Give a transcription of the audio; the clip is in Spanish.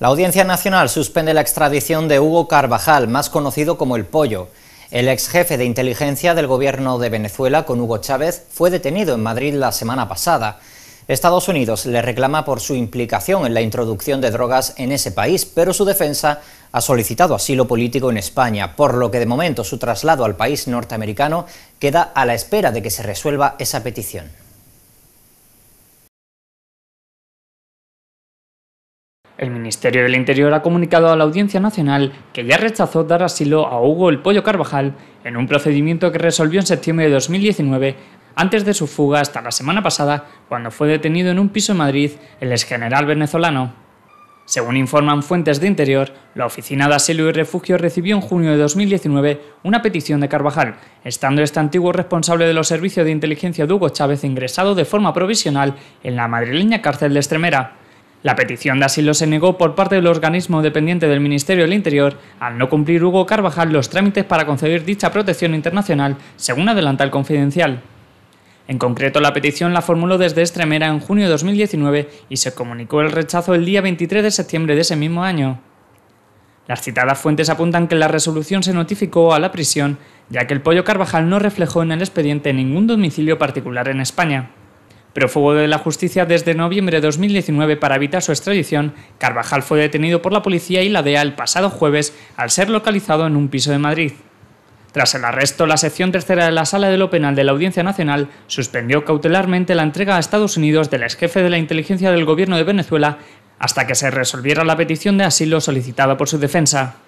La Audiencia Nacional suspende la extradición de Hugo Carvajal, más conocido como El Pollo. El ex jefe de inteligencia del gobierno de Venezuela, con Hugo Chávez, fue detenido en Madrid la semana pasada. Estados Unidos le reclama por su implicación en la introducción de drogas en ese país, pero su defensa ha solicitado asilo político en España, por lo que de momento su traslado al país norteamericano queda a la espera de que se resuelva esa petición. El Ministerio del Interior ha comunicado a la Audiencia Nacional que ya rechazó dar asilo a Hugo el Pollo Carvajal en un procedimiento que resolvió en septiembre de 2019 antes de su fuga hasta la semana pasada, cuando fue detenido en un piso en Madrid el exgeneral venezolano. Según informan fuentes de Interior, la Oficina de Asilo y Refugio recibió en junio de 2019 una petición de Carvajal, estando este antiguo responsable de los servicios de inteligencia de Hugo Chávez ingresado de forma provisional en la madrileña cárcel de Extremera. La petición de asilo se negó por parte del organismo dependiente del Ministerio del Interior al no cumplir Hugo Carvajal los trámites para conceder dicha protección internacional, según adelanta el Confidencial. En concreto, la petición la formuló desde Extremera en junio de 2019 y se comunicó el rechazo el día 23 de septiembre de ese mismo año. Las citadas fuentes apuntan que la resolución se notificó a la prisión, ya que el pollo Carvajal no reflejó en el expediente ningún domicilio particular en España fuego de la justicia desde noviembre de 2019 para evitar su extradición, Carvajal fue detenido por la policía y la DEA el pasado jueves al ser localizado en un piso de Madrid. Tras el arresto, la sección tercera de la Sala de lo Penal de la Audiencia Nacional suspendió cautelarmente la entrega a Estados Unidos del exjefe de la inteligencia del gobierno de Venezuela hasta que se resolviera la petición de asilo solicitada por su defensa.